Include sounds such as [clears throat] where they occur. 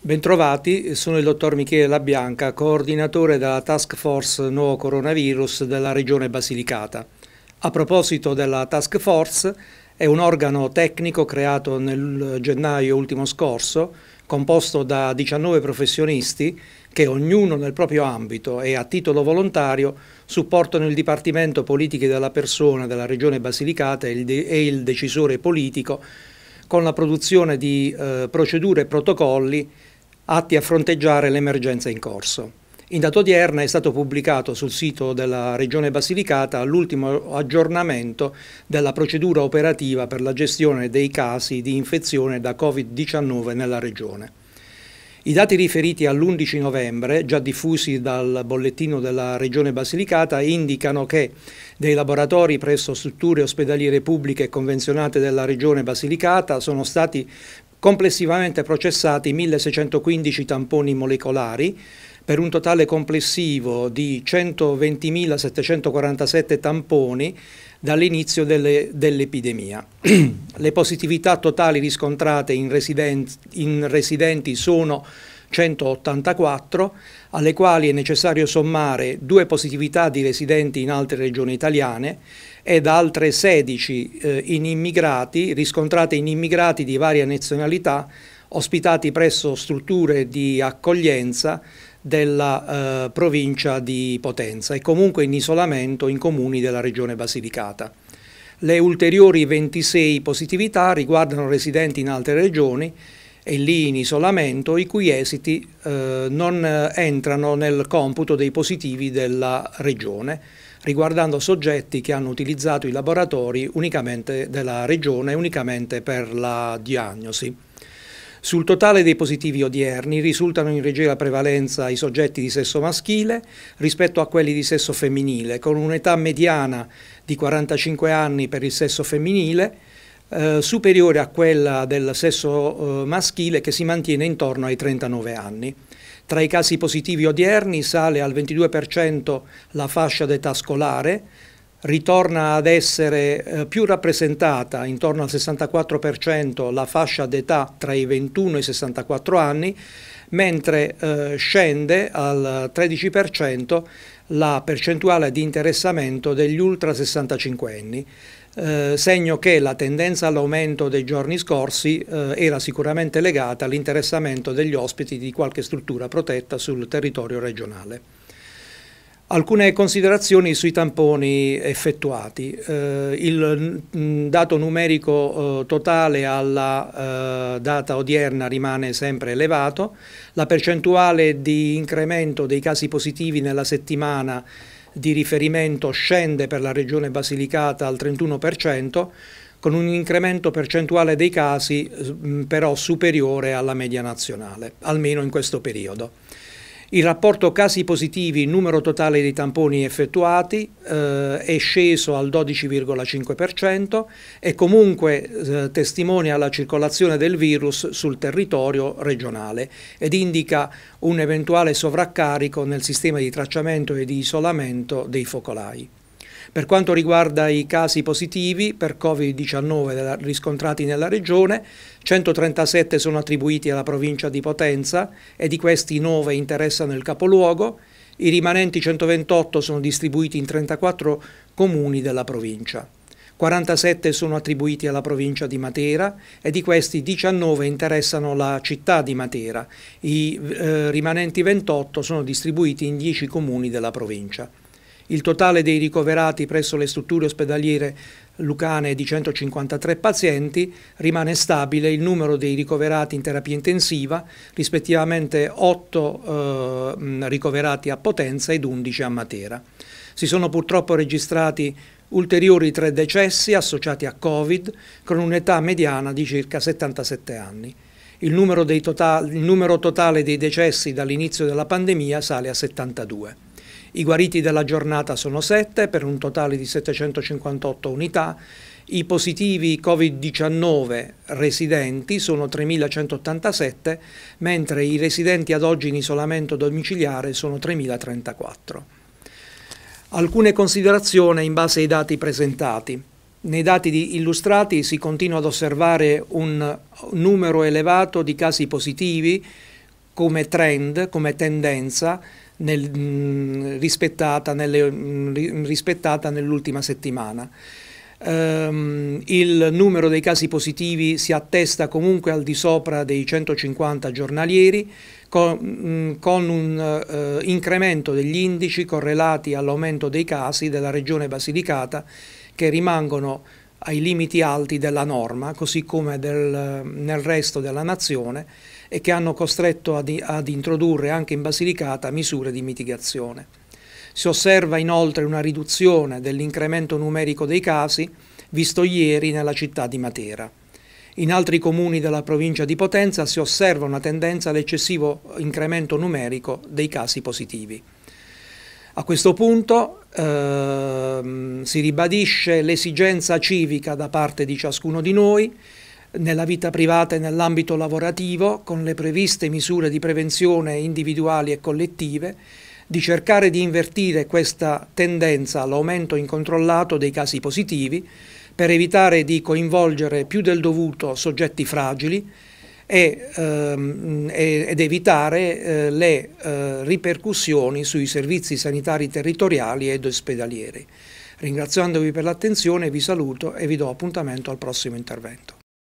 Bentrovati, sono il dottor Michele Labianca, coordinatore della Task Force Nuovo Coronavirus della Regione Basilicata. A proposito della Task Force, è un organo tecnico creato nel gennaio ultimo scorso, composto da 19 professionisti che ognuno nel proprio ambito e a titolo volontario supportano il Dipartimento Politiche della Persona della Regione Basilicata e il decisore politico con la produzione di eh, procedure e protocolli atti a fronteggiare l'emergenza in corso. In data odierna è stato pubblicato sul sito della Regione Basilicata l'ultimo aggiornamento della procedura operativa per la gestione dei casi di infezione da Covid-19 nella Regione. I dati riferiti all'11 novembre, già diffusi dal bollettino della Regione Basilicata, indicano che dei laboratori presso strutture ospedaliere pubbliche convenzionate della Regione Basilicata sono stati complessivamente processati 1615 tamponi molecolari per un totale complessivo di 120.747 tamponi dall'inizio dell'epidemia. [clears throat] Le positività totali riscontrate in, residenti, in residenti sono 184, alle quali è necessario sommare due positività di residenti in altre regioni italiane ed altre 16 eh, in immigrati, riscontrate in immigrati di varia nazionalità, ospitati presso strutture di accoglienza della eh, provincia di Potenza e comunque in isolamento in comuni della regione Basilicata. Le ulteriori 26 positività riguardano residenti in altre regioni e lì in isolamento, i cui esiti eh, non eh, entrano nel computo dei positivi della regione, riguardando soggetti che hanno utilizzato i laboratori unicamente della regione, unicamente per la diagnosi. Sul totale dei positivi odierni risultano in leggera prevalenza i soggetti di sesso maschile rispetto a quelli di sesso femminile, con un'età mediana di 45 anni per il sesso femminile, eh, superiore a quella del sesso eh, maschile che si mantiene intorno ai 39 anni. Tra i casi positivi odierni sale al 22% la fascia d'età scolare, ritorna ad essere eh, più rappresentata intorno al 64% la fascia d'età tra i 21 e i 64 anni, mentre eh, scende al 13% la percentuale di interessamento degli ultra 65 anni. Eh, segno che la tendenza all'aumento dei giorni scorsi eh, era sicuramente legata all'interessamento degli ospiti di qualche struttura protetta sul territorio regionale. Alcune considerazioni sui tamponi effettuati. Eh, il dato numerico eh, totale alla eh, data odierna rimane sempre elevato. La percentuale di incremento dei casi positivi nella settimana di riferimento scende per la regione Basilicata al 31%, con un incremento percentuale dei casi mh, però superiore alla media nazionale, almeno in questo periodo. Il rapporto casi positivi, numero totale dei tamponi effettuati, eh, è sceso al 12,5% e comunque eh, testimonia la circolazione del virus sul territorio regionale ed indica un eventuale sovraccarico nel sistema di tracciamento e di isolamento dei focolai. Per quanto riguarda i casi positivi per Covid-19 riscontrati nella regione, 137 sono attribuiti alla provincia di Potenza e di questi 9 interessano il capoluogo, i rimanenti 128 sono distribuiti in 34 comuni della provincia. 47 sono attribuiti alla provincia di Matera e di questi 19 interessano la città di Matera. I eh, rimanenti 28 sono distribuiti in 10 comuni della provincia. Il totale dei ricoverati presso le strutture ospedaliere lucane è di 153 pazienti, rimane stabile il numero dei ricoverati in terapia intensiva, rispettivamente 8 eh, ricoverati a Potenza ed 11 a Matera. Si sono purtroppo registrati ulteriori tre decessi associati a Covid con un'età mediana di circa 77 anni. Il numero, totali, il numero totale dei decessi dall'inizio della pandemia sale a 72. I guariti della giornata sono 7 per un totale di 758 unità. I positivi Covid-19 residenti sono 3.187, mentre i residenti ad oggi in isolamento domiciliare sono 3.034. Alcune considerazioni in base ai dati presentati. Nei dati illustrati si continua ad osservare un numero elevato di casi positivi come trend, come tendenza, nel, mh, rispettata, rispettata nell'ultima settimana. Um, il numero dei casi positivi si attesta comunque al di sopra dei 150 giornalieri con, mh, con un uh, incremento degli indici correlati all'aumento dei casi della regione Basilicata che rimangono ai limiti alti della norma, così come del, nel resto della nazione, e che hanno costretto ad, ad introdurre anche in Basilicata misure di mitigazione. Si osserva inoltre una riduzione dell'incremento numerico dei casi visto ieri nella città di Matera. In altri comuni della provincia di Potenza si osserva una tendenza all'eccessivo incremento numerico dei casi positivi. A questo punto ehm, si ribadisce l'esigenza civica da parte di ciascuno di noi nella vita privata e nell'ambito lavorativo, con le previste misure di prevenzione individuali e collettive, di cercare di invertire questa tendenza all'aumento incontrollato dei casi positivi per evitare di coinvolgere più del dovuto soggetti fragili e, ehm, ed evitare eh, le eh, ripercussioni sui servizi sanitari territoriali ed ospedalieri. Ringraziandovi per l'attenzione vi saluto e vi do appuntamento al prossimo intervento.